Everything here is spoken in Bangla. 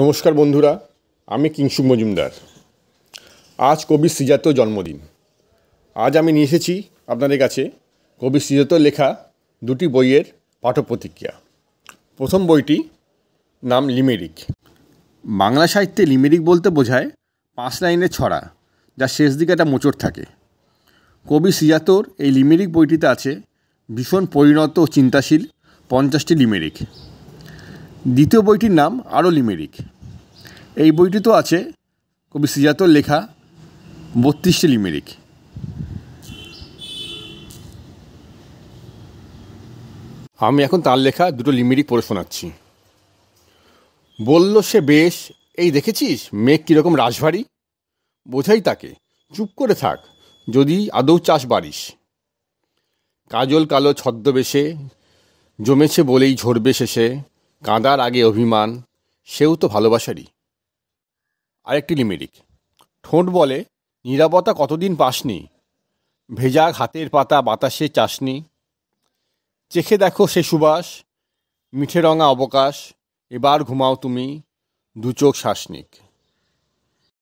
নমস্কার বন্ধুরা আমি কিংসুক মজুমদার আজ কবি শ্রীজাত জন্মদিন আজ আমি নিয়ে এসেছি আপনাদের কাছে কবি শ্রীজাত লেখা দুটি বইয়ের প্রতিক্রিয়া প্রথম বইটি নাম লিমেরিক বাংলা সাহিত্যে লিমেরিক বলতে বোঝায় পাঁচ লাইনের ছড়া যা শেষ দিকে একটা মোচড় থাকে কবি শ্রীজাতর এই লিমেরিক বইটিতে আছে ভীষণ পরিণত ও চিন্তাশীল পঞ্চাশটি লিমেরিক দ্বিতীয় বইটির নাম আরও লিমেরিক এই বইটি তো আছে কবি সিজাতর লেখা বত্রিশটি লিমেরিক আমি এখন তার লেখা দুটো লিমেরিক পড়ে শোনাচ্ছি বলল সে বেশ এই দেখেছিস মেঘ কীরকম রাজভারী বোঝাই তাকে চুপ করে থাক যদি আদৌ চাষ বাড়িস কাজল কালো ছদ্মবেশে জমেছে বলেই ঝরবে শেষে কাঁদার আগে অভিমান সেও তো ভালোবাসারই আরেকটি লিমেরিক ঠোঁট বলে নিরাপত্তা কতদিন পাসনি ভেজা হাতের পাতা বাতাসে চাসনি চেখে দেখো সে সুবাস মিঠে রঙা অবকাশ এবার ঘুমাও তুমি দু চোখ